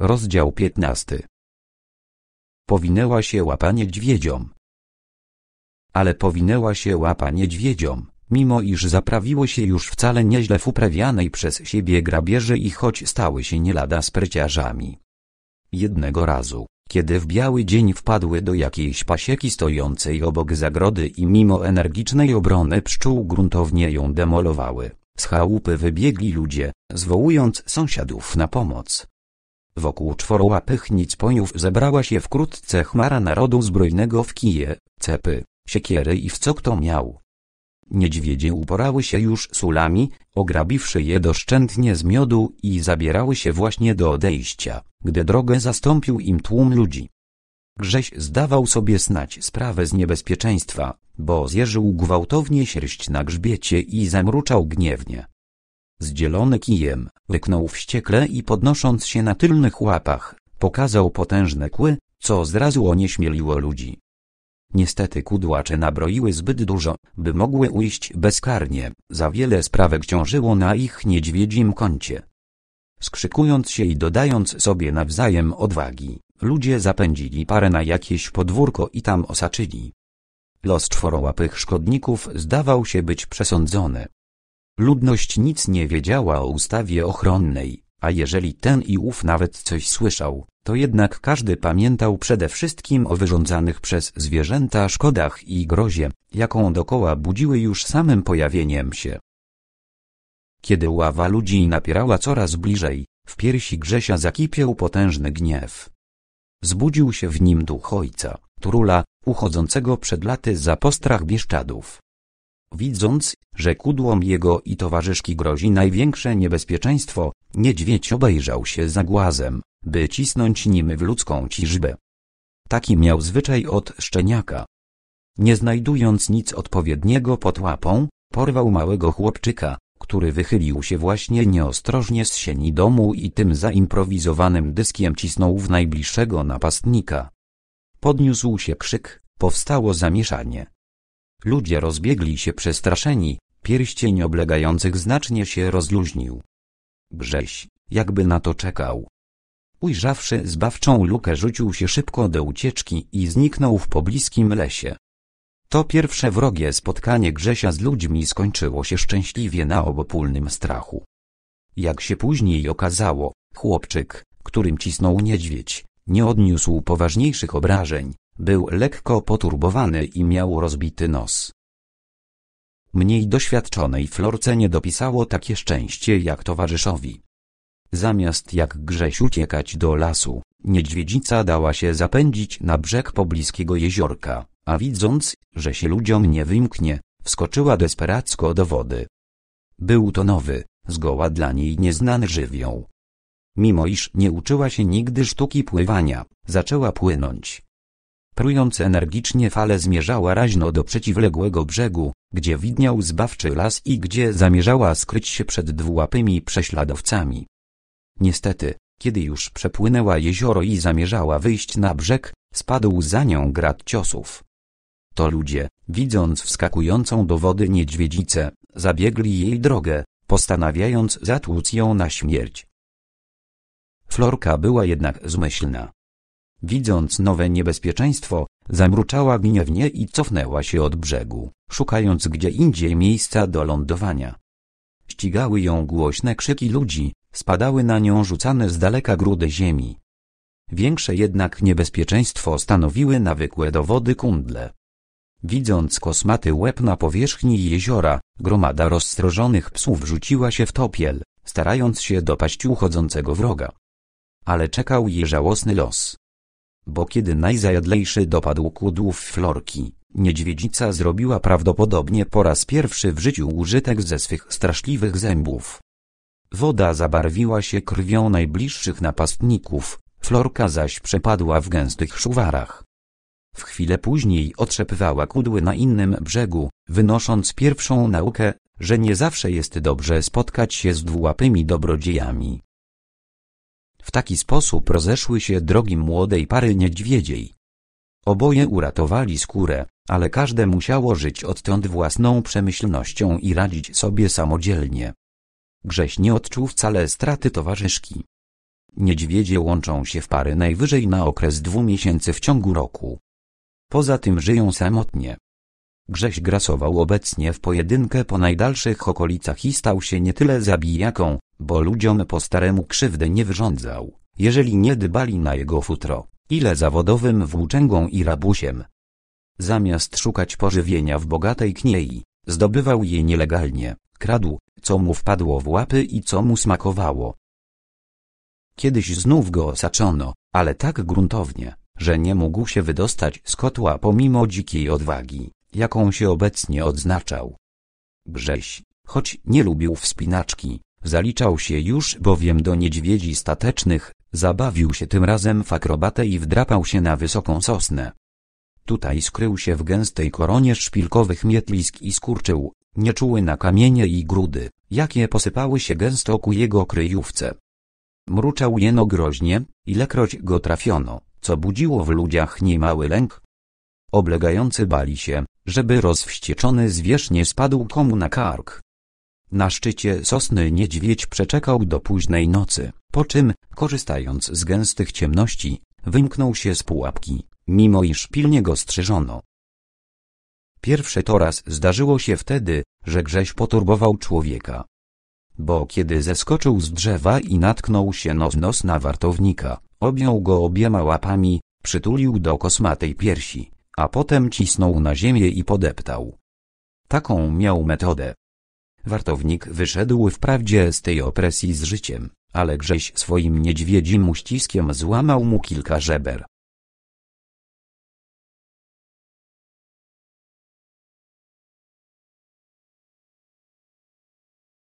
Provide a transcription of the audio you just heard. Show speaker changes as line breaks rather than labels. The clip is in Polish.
Rozdział 15. Powinęła się łapa niedźwiedziom. Ale powinęła się łapa niedźwiedziom, mimo iż zaprawiło się już wcale nieźle w uprawianej przez siebie grabieży i choć stały się nie lada spryciarzami. Jednego razu, kiedy w biały dzień wpadły do jakiejś pasieki stojącej obok zagrody i mimo energicznej obrony pszczół gruntownie ją demolowały, z chałupy wybiegli ludzie, zwołując sąsiadów na pomoc. Wokół czworołapych nicponiów zebrała się wkrótce chmara narodu zbrojnego w kije, cepy, siekiery i w co kto miał. Niedźwiedzie uporały się już sulami, ograbiwszy je doszczętnie z miodu i zabierały się właśnie do odejścia, gdy drogę zastąpił im tłum ludzi. Grześ zdawał sobie znać sprawę z niebezpieczeństwa, bo zjeżył gwałtownie sierść na grzbiecie i zamruczał gniewnie. Zdzielony kijem, ryknął wściekle i podnosząc się na tylnych łapach, pokazał potężne kły, co zrazu onieśmieliło ludzi. Niestety kudłacze nabroiły zbyt dużo, by mogły ujść bezkarnie, za wiele sprawek ciążyło na ich niedźwiedzim koncie. Skrzykując się i dodając sobie nawzajem odwagi, ludzie zapędzili parę na jakieś podwórko i tam osaczyli. Los czworołapych szkodników zdawał się być przesądzony. Ludność nic nie wiedziała o ustawie ochronnej, a jeżeli ten i ów nawet coś słyszał, to jednak każdy pamiętał przede wszystkim o wyrządzanych przez zwierzęta szkodach i grozie, jaką dokoła budziły już samym pojawieniem się. Kiedy ława ludzi napierała coraz bliżej, w piersi Grzesia zakipieł potężny gniew. Zbudził się w nim duch ojca, Turula, uchodzącego przed laty za postrach Bieszczadów. Widząc, że kudłom jego i towarzyszki grozi największe niebezpieczeństwo, niedźwiedź obejrzał się za głazem, by cisnąć nim w ludzką ciżbę. Taki miał zwyczaj od szczeniaka. Nie znajdując nic odpowiedniego pod łapą, porwał małego chłopczyka, który wychylił się właśnie nieostrożnie z sieni domu i tym zaimprowizowanym dyskiem cisnął w najbliższego napastnika. Podniósł się krzyk, powstało zamieszanie. Ludzie rozbiegli się przestraszeni, pierścień oblegających znacznie się rozluźnił. Grześ, jakby na to czekał. Ujrzawszy zbawczą lukę rzucił się szybko do ucieczki i zniknął w pobliskim lesie. To pierwsze wrogie spotkanie Grzesia z ludźmi skończyło się szczęśliwie na obopólnym strachu. Jak się później okazało, chłopczyk, którym cisnął niedźwiedź, nie odniósł poważniejszych obrażeń, był lekko poturbowany i miał rozbity nos. Mniej doświadczonej Florce nie dopisało takie szczęście jak towarzyszowi. Zamiast jak Grześ uciekać do lasu, niedźwiedzica dała się zapędzić na brzeg pobliskiego jeziorka, a widząc, że się ludziom nie wymknie, wskoczyła desperacko do wody. Był to nowy, zgoła dla niej nieznany żywioł. Mimo iż nie uczyła się nigdy sztuki pływania, zaczęła płynąć. Prując energicznie fale zmierzała raźno do przeciwległego brzegu, gdzie widniał zbawczy las i gdzie zamierzała skryć się przed dwułapymi prześladowcami. Niestety, kiedy już przepłynęła jezioro i zamierzała wyjść na brzeg, spadł za nią grad ciosów. To ludzie, widząc wskakującą do wody niedźwiedzicę, zabiegli jej drogę, postanawiając zatłuc ją na śmierć. Florka była jednak zmyślna. Widząc nowe niebezpieczeństwo, zamruczała gniewnie i cofnęła się od brzegu, szukając gdzie indziej miejsca do lądowania. Ścigały ją głośne krzyki ludzi, spadały na nią rzucane z daleka grudy ziemi. Większe jednak niebezpieczeństwo stanowiły nawykłe do wody kundle. Widząc kosmaty łeb na powierzchni jeziora, gromada rozstrożonych psów rzuciła się w topiel, starając się dopaść uchodzącego wroga. Ale czekał jej żałosny los bo kiedy najzajadlejszy dopadł kudłów florki, niedźwiedzica zrobiła prawdopodobnie po raz pierwszy w życiu użytek ze swych straszliwych zębów. Woda zabarwiła się krwią najbliższych napastników, florka zaś przepadła w gęstych szuwarach. W chwilę później otrzepywała kudły na innym brzegu, wynosząc pierwszą naukę, że nie zawsze jest dobrze spotkać się z dwułapymi dobrodziejami. W taki sposób rozeszły się drogi młodej pary niedźwiedziej. Oboje uratowali skórę, ale każde musiało żyć odtąd własną przemyślnością i radzić sobie samodzielnie. Grześ nie odczuł wcale straty towarzyszki. Niedźwiedzie łączą się w pary najwyżej na okres dwóch miesięcy w ciągu roku. Poza tym żyją samotnie. Grześ grasował obecnie w pojedynkę po najdalszych okolicach i stał się nie tyle zabijaką, bo ludziom po staremu krzywdy nie wyrządzał, jeżeli nie dbali na jego futro, ile zawodowym włóczęgą i rabusiem. Zamiast szukać pożywienia w bogatej kniei, zdobywał je nielegalnie, kradł, co mu wpadło w łapy i co mu smakowało. Kiedyś znów go osaczono, ale tak gruntownie, że nie mógł się wydostać z kotła pomimo dzikiej odwagi, jaką się obecnie odznaczał. Brześ, choć nie lubił wspinaczki, Zaliczał się już bowiem do niedźwiedzi statecznych, zabawił się tym razem w akrobatę i wdrapał się na wysoką sosnę. Tutaj skrył się w gęstej koronie szpilkowych mietlisk i skurczył, nieczuły na kamienie i grudy, jakie posypały się gęsto ku jego kryjówce. Mruczał jeno groźnie, ilekroć go trafiono, co budziło w ludziach niemały lęk. Oblegający bali się, żeby rozwścieczony zwierz nie spadł komu na kark. Na szczycie sosny niedźwiedź przeczekał do późnej nocy, po czym, korzystając z gęstych ciemności, wymknął się z pułapki, mimo iż pilnie go strzyżono. Pierwszy to raz zdarzyło się wtedy, że grześ poturbował człowieka. Bo kiedy zeskoczył z drzewa i natknął się nos nos na wartownika, objął go obiema łapami, przytulił do kosmatej piersi, a potem cisnął na ziemię i podeptał. Taką miał metodę, Wartownik wyszedł wprawdzie z tej opresji z życiem, ale Grześ swoim niedźwiedzim uściskiem złamał mu kilka żeber.